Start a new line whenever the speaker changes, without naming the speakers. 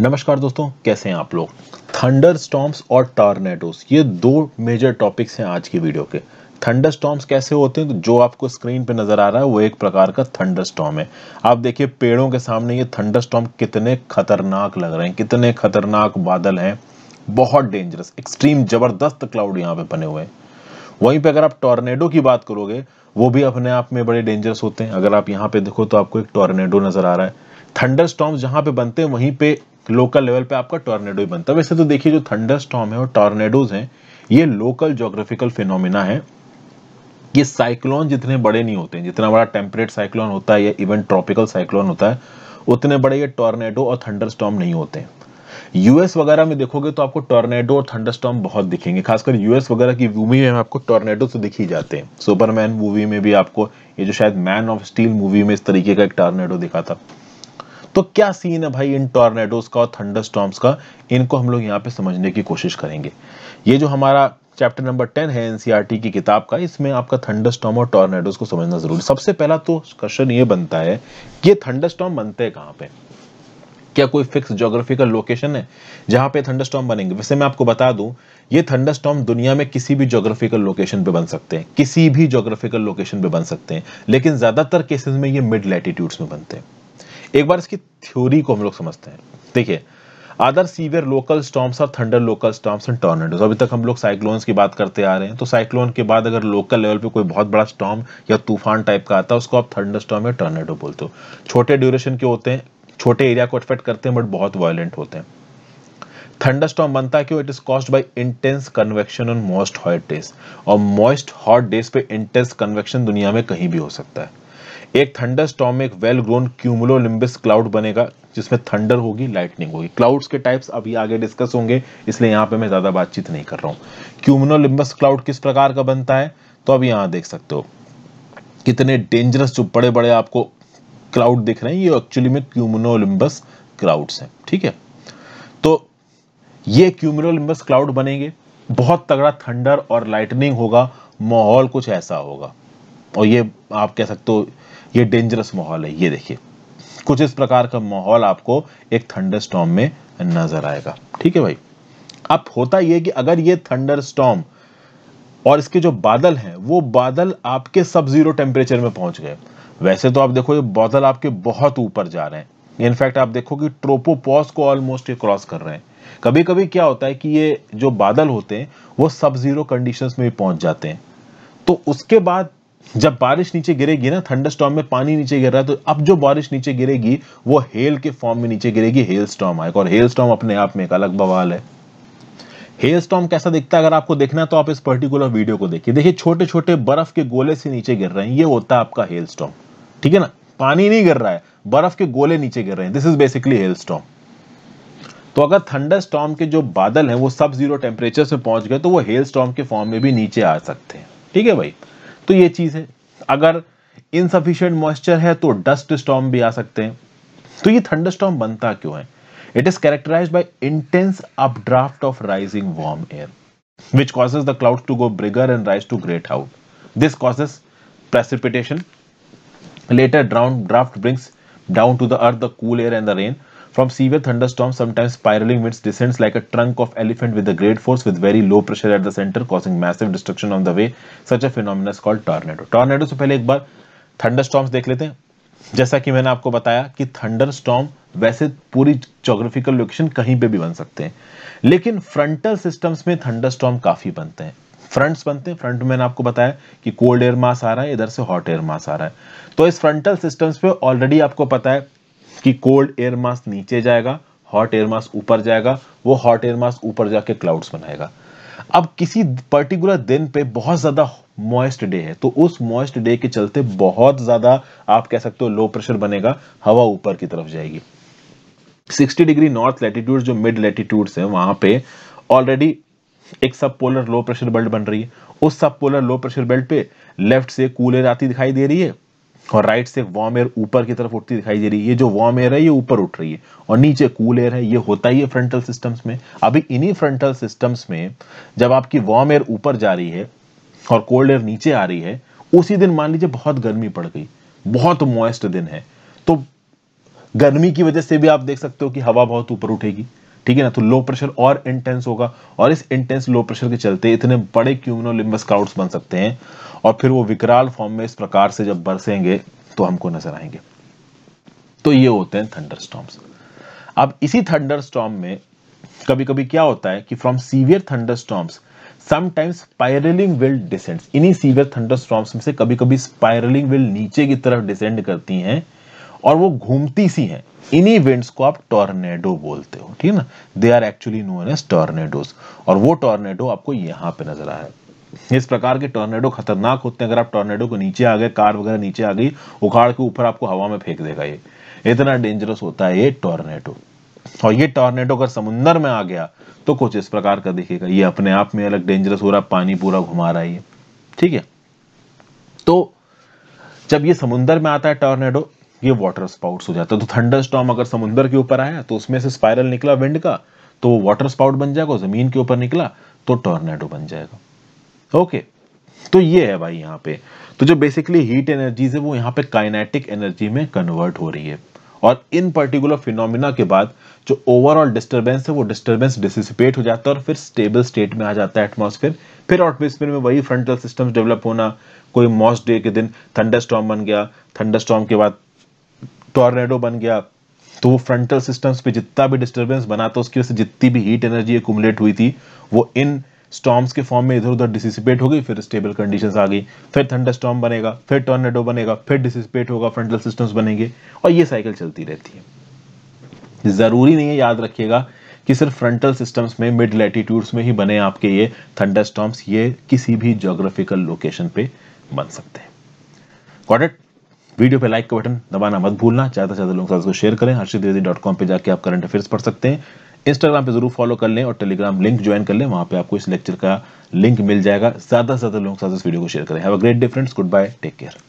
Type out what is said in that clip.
नमस्कार दोस्तों कैसे हैं आप लोग थंडर स्टॉम्स और टॉर्नेडोस ये दो मेजर टॉपिक्स हैं आज की वीडियो के थंडर स्टॉम्स कैसे होते हैं तो जो आपको स्क्रीन पे नज़र आ रहा है वो एक प्रकार का थंडर स्टॉम है आप देखिए पेड़ों के सामने ये थंडर स्टॉम कितने खतरनाक लग रहे हैं कितने खतरनाक बादल हैं बहुत डेंजरस एक्सट्रीम ज़बरदस्त क्लाउड यहाँ पे बने हुए हैं वहीं पे अगर आप टॉर्नेडो की बात करोगे वो भी अपने आप में बड़े डेंजरस होते हैं अगर आप यहाँ पे देखो तो आपको एक टॉर्नेडो नज़र आ रहा है थंडर स्टॉम्स जहाँ पे बनते हैं वहीं पे लोकल लेवल पे आपका टॉर्नेडो ही बनता है वैसे तो देखिए जो थंडर स्टॉम है और टॉर्नेडोज हैं ये लोकल जोग्राफिकल फिनोमिना है ये साइक्लोन जितने बड़े नहीं होते जितना बड़ा टेम्परेट साइक्लोन होता है या इवन ट्रॉपिकल साइक्लोन होता है उतने बड़े ये टॉर्नेडो और थंडर स्टॉम नहीं होते यूएस वगैरह में देखोगे तो आपको टॉर्नेडो और थंडर स्टॉम बहुत दिखेंगे खासकर यूएस वगैरह की मूवी में आपको टॉर्नेडो तो दिख ही जाते हैं सुपरमैन मूवी में भी आपको ये जो शायद मैन ऑफ स्टील मूवी में इस तरीके का एक टॉर्नेडो दिखा था तो क्या सीन है भाई इन टॉर्नेडोज का और थंडर स्टॉम्स का इनको हम लोग यहाँ पे समझने की कोशिश करेंगे ये जो हमारा चैप्टर नंबर टेन है एनसीईआरटी e की किताब का इसमें आपका थंडर स्टॉम और टॉर्नेडोज को समझना जरूरी सबसे पहला तो क्वेश्चन ये बनता है कि थंडर स्टॉम बनते हैं कहाँ पे क्या कोई फिक्स जोग्राफिकल लोकेशन है जहां पे थंडर स्टॉम बनेंगे वैसे मैं आपको बता दूं ये थंडर स्टॉम दुनिया में किसी भी जोग्राफिकल लोकेशन पे बन सकते हैं किसी भी जोग्राफिकल लोकेशन पे बन सकते हैं लेकिन ज्यादातर केसेस में ये मिड लैटिट्यूड्स में बनते हैं एक बार इसकी थ्योरी को हम लोग समझते हैं देखिए अदर सीवियर लोकल स्टॉम्स और thunder local storms and tornadoes अभी तक हम लोग साइक्लोन्स की बात करते आ रहे हैं तो साइक्लोन के बाद अगर लोकल लेवल पे कोई बहुत बड़ा स्टॉम या तूफान टाइप का आता है उसको आप थंडर स्टॉम या टॉर्नेडो बोलते हो छोटे ड्यूरेशन के होते हैं छोटे एरिया को अफेक्ट करते हैं बट बहुत वायलेंट होते हैं थंडर स्टॉम बनता क्यों it is caused by intense convection on most hot days और मोस्ट हॉट डेज पे इंटेंस कन्वेक्शन दुनिया में कहीं भी हो सकता है एक थंडर स्टॉम में एक वेल ग्रोन क्यूमुलोलिम्बिस क्लाउड बनेगा जिसमें थंडर होगी लाइटनिंग होगी क्लाउड्स के टाइप्स अभी आगे डिस्कस होंगे इसलिए यहाँ पे मैं ज़्यादा बातचीत नहीं कर रहा हूँ क्यूमुलोलिम्बस क्लाउड किस प्रकार का बनता है तो अब यहाँ देख सकते हो कितने डेंजरस जो बड़े बड़े आपको क्लाउड दिख रहे हैं ये एक्चुअली में क्यूमुनोलिम्बस क्लाउड्स हैं ठीक है तो ये क्यूमुनोलिम्बस क्लाउड बनेंगे बहुत तगड़ा थंडर और लाइटनिंग होगा माहौल कुछ ऐसा होगा और ये आप कह सकते हो ये डेंजरस माहौल है ये देखिए कुछ इस प्रकार का माहौल आपको एक थंडर स्टॉम में नजर आएगा ठीक है भाई अब होता यह कि अगर ये थंडर स्टॉम और इसके जो बादल हैं वो बादल आपके सब जीरो टेम्परेचर में पहुंच गए वैसे तो आप देखो ये बादल आपके बहुत ऊपर जा रहे हैं इनफैक्ट आप देखो कि ट्रोपोपॉस को ऑलमोस्ट ये क्रॉस कर रहे हैं कभी कभी क्या होता है कि ये जो बादल होते हैं वो सब जीरो कंडीशंस में भी पहुंच जाते हैं तो उसके बाद जब बारिश नीचे गिरेगी ना थंडर स्टॉम में पानी नीचे गिर रहा है तो अब जो बारिश नीचे गिरेगी वो हेल के फॉर्म में नीचे गिरेगी हेल स्टॉम आएगा और हेल स्टॉम अपने आप में एक अलग बवाल है हेल स्टॉम कैसा दिखता है अगर आपको देखना है तो आप इस पर्टिकुलर वीडियो को देखिए देखिए छोटे छोटे बर्फ के गोले से नीचे गिर रहे हैं ये होता है आपका हेल स्टॉम ठीक है ना पानी नहीं गिर रहा है बर्फ के गोले नीचे गिर रहे हैं this is basically hail storm तो अगर थंडर स्टॉम के जो बादल हैं वो सब जीरो टेम्परेचर से पहुंच गए तो वो हेल स्टॉम के फॉर्म में भी नीचे आ सकते हैं ठीक है भाई तो ये चीज है अगर इनसफिशियंट मॉइस्चर है तो डस्ट स्टॉम भी आ सकते हैं तो ये थंडर स्टॉम बनता क्यों है it is characterise by intense updraft of rising warm air which causes the cloud to go bigger and rise to great height this causes precipitation later down draft brings down to the earth the cool air and the rain From severe thunderstorms, sometimes spiraling winds descends like a trunk of elephant with a great force with very low pressure at the center causing massive destruction on the way. Such a phenomenon is called tornado. Tornado से पहले एक बार thunderstorms देख लेते हैं जैसा कि मैंने आपको बताया कि थंडर स्टॉम वैसे पूरी जोग्राफिकल लोकेशन कहीं पे भी बन सकते हैं लेकिन फ्रंटल सिस्टम्स में थंडर स्टॉम काफ़ी बनते हैं फ्रंट्स बनते हैं फ्रंट मैंने आपको बताया कि कोल्ड एयर मास आ रहा है इधर से हॉट एयर मास आ रहा है तो इस फ्रंटल सिस्टम्स पे ऑलरेडी आपको पता है कि कोल्ड एयर मास नीचे जाएगा हॉट एयर मास ऊपर जाएगा वो हॉट एयर मास ऊपर जाके क्लाउड्स बनाएगा अब किसी पर्टिकुलर दिन पे बहुत ज्यादा मॉइस्ट डे है तो उस मॉइस्ट डे के चलते बहुत ज्यादा आप कह सकते हो लो प्रेशर बनेगा हवा ऊपर की तरफ जाएगी 60 डिग्री नॉर्थ लैटिट्यूड जो मिड लैटिट्यूड है वहां पे ऑलरेडी एक सब पोलर लो प्रेशर बेल्ट बन रही है उस सब पोलर लो प्रेशर बेल्ट पे लेफ्ट से कूल एयर आती दिखाई दे रही है और राइट से वार्म एयर ऊपर की तरफ उठती दिखाई दे रही है ये जो वार्म एयर है ये ऊपर उठ रही है और नीचे कूल एयर है ये होता ही है फ्रंटल सिस्टम्स में अभी इन्हीं फ्रंटल सिस्टम्स में जब आपकी वार्म एयर ऊपर जा रही है और कोल्ड एयर नीचे आ रही है उसी दिन मान लीजिए बहुत गर्मी पड़ गई बहुत मॉइस्ट दिन है तो गर्मी की वजह से भी आप देख सकते हो कि हवा बहुत ऊपर उठेगी ठीक है ना तो लो प्रेशर और इंटेंस होगा और इस इंटेंस लो प्रेशर के चलते इतने बड़े क्यूमिनोलिम्बस क्लाउड्स बन सकते हैं और फिर वो विकराल फॉर्म में इस प्रकार से जब बरसेंगे तो हमको नजर आएंगे तो ये होते हैं थंडर स्टॉम्स अब इसी थंडर स्टॉम में कभी कभी क्या होता है कि from severe thunder storms sometimes spiralling विल डिसेंड्स इन्हीं सीवियर थंडर स्टॉम्स में से कभी कभी स्पाइरलिंग विल नीचे की तरफ डिसेंड करती हैं और वो घूमती सी हैं इन इवेंट्स को आप टॉर्नेडो बोलते हो ठीक है ना they are actually known as tornadoes और वो टॉर्नेडो आपको यहाँ पे नजर है इस प्रकार के टॉर्नेडो खतरनाक होते हैं अगर आप टॉर्नेडो को नीचे आ गए कार वगैरह नीचे आ गई उखाड़ के ऊपर आपको हवा में फेंक देगा ये इतना डेंजरस होता है ये टॉर्नेडो और ये टॉर्नेडो अगर समुंदर में आ गया तो कुछ इस प्रकार का दिखेगा ये अपने आप में अलग डेंजरस हो रहा पानी पूरा घुमा रहा है ये ठीक है तो जब ये समुंदर में आता है टॉर्नेडो ये वाटर स्पाउट्स हो जाता है तो थंडर स्टॉम अगर समुद्र के ऊपर आया तो उसमें से स्पायरल निकला विंड का तो वो वाटर स्पाउट बन जाएगा जमीन के ऊपर निकला तो टोर्नेडो बन जाएगा ओके तो ये है भाई यहाँ पे तो जो बेसिकली हीट एनर्जीज है वो यहाँ पे काइनेटिक एनर्जी में कन्वर्ट हो रही है और इन पर्टिकुलर फिनोमिना के बाद जो ओवरऑल डिस्टरबेंस है वो डिस्टरबेंस डिसिपेट हो जाता है और फिर स्टेबल स्टेट में आ जाता है एटमॉस्फेयर फिर एटमोस्फेयर में वही फ्रंटल सिस्टम डेवलप होना कोई मॉस डे के दिन थंडर स्टॉम बन गया थंडर स्टॉम के बाद टॉर्नेडो बन गया तो वो फ्रंटल सिस्टम्स पे जितना भी डिस्टर्बेंस बना था उसकी वजह से जितनी भी हीट एनर्जी एकुमुलेट हुई थी वो इन स्टॉम्स के फॉर्म में इधर उधर डिसिसिपेट हो गई फिर स्टेबल कंडीशंस आ गई फिर थंडर स्टॉम बनेगा फिर टॉर्नेडो बनेगा फिर डिसिसिपेट होगा फ्रंटल सिस्टम्स बनेंगे और ये साइकिल चलती रहती है ज़रूरी नहीं है याद रखिएगा कि सिर्फ फ्रंटल सिस्टम्स में मिड लैटिट्यूड्स में ही बने आपके ये थंडर स्टॉम्स ये किसी भी जोग्राफिकल लोकेशन पे बन सकते हैं इट वीडियो पे लाइक का बटन दबाना मत भूलना ज्यादा से ज्यादा लोगों के साथ शेयर करें हर्षित द्विवेदी डॉट कॉम पर जाकर आप करंट अफेयर्स पढ़ सकते हैं इंस्टाग्राम पे जरूर फॉलो कर लें और टेलीग्राम लिंक ज्वाइन कर लें वहां पे आपको इस लेक्चर का लिंक मिल जाएगा ज्यादा से ज्यादा लोगों के साथ इस वीडियो को शेयर करें have a great difference goodbye take care